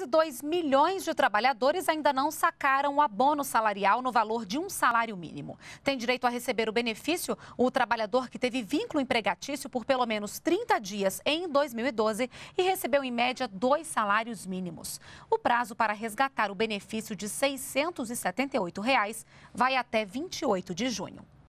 Quase 2 milhões de trabalhadores ainda não sacaram o abono salarial no valor de um salário mínimo. Tem direito a receber o benefício o trabalhador que teve vínculo empregatício por pelo menos 30 dias em 2012 e recebeu em média dois salários mínimos. O prazo para resgatar o benefício de R$ 678 reais vai até 28 de junho.